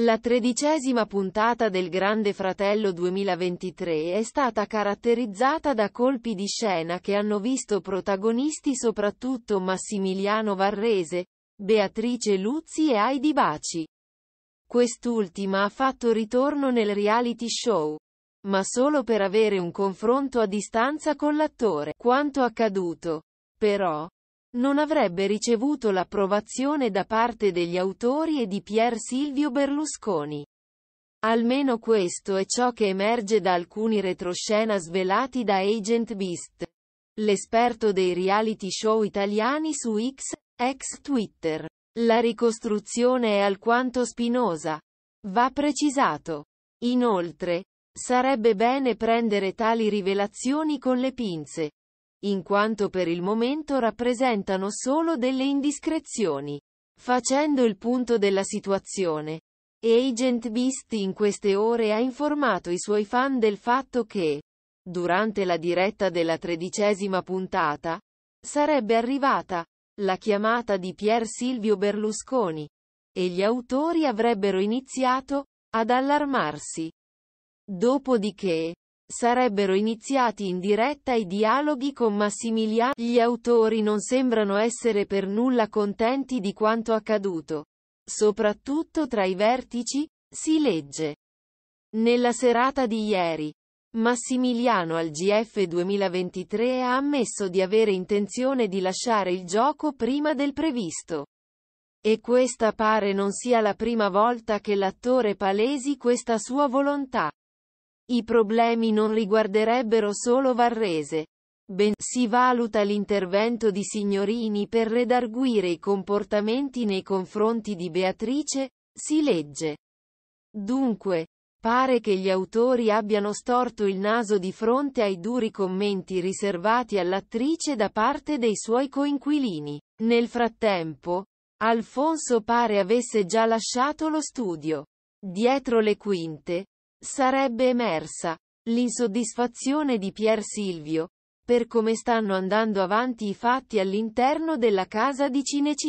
La tredicesima puntata del Grande Fratello 2023 è stata caratterizzata da colpi di scena che hanno visto protagonisti soprattutto Massimiliano Varrese, Beatrice Luzzi e Heidi Baci. Quest'ultima ha fatto ritorno nel reality show, ma solo per avere un confronto a distanza con l'attore. Quanto accaduto, però, non avrebbe ricevuto l'approvazione da parte degli autori e di Pier Silvio Berlusconi. Almeno questo è ciò che emerge da alcuni retroscena svelati da Agent Beast, l'esperto dei reality show italiani su X, ex Twitter. La ricostruzione è alquanto spinosa. Va precisato. Inoltre, sarebbe bene prendere tali rivelazioni con le pinze in quanto per il momento rappresentano solo delle indiscrezioni. Facendo il punto della situazione, Agent Beast in queste ore ha informato i suoi fan del fatto che, durante la diretta della tredicesima puntata, sarebbe arrivata la chiamata di Pier Silvio Berlusconi e gli autori avrebbero iniziato ad allarmarsi. Dopodiché, sarebbero iniziati in diretta i dialoghi con Massimiliano. Gli autori non sembrano essere per nulla contenti di quanto accaduto. Soprattutto tra i vertici, si legge. Nella serata di ieri, Massimiliano al GF 2023 ha ammesso di avere intenzione di lasciare il gioco prima del previsto. E questa pare non sia la prima volta che l'attore palesi questa sua volontà. I problemi non riguarderebbero solo Varrese. Ben si valuta l'intervento di Signorini per redarguire i comportamenti nei confronti di Beatrice, si legge. Dunque, pare che gli autori abbiano storto il naso di fronte ai duri commenti riservati all'attrice da parte dei suoi coinquilini. Nel frattempo, Alfonso pare avesse già lasciato lo studio. Dietro le quinte, Sarebbe emersa l'insoddisfazione di Pier Silvio per come stanno andando avanti i fatti all'interno della casa di Cinecittà.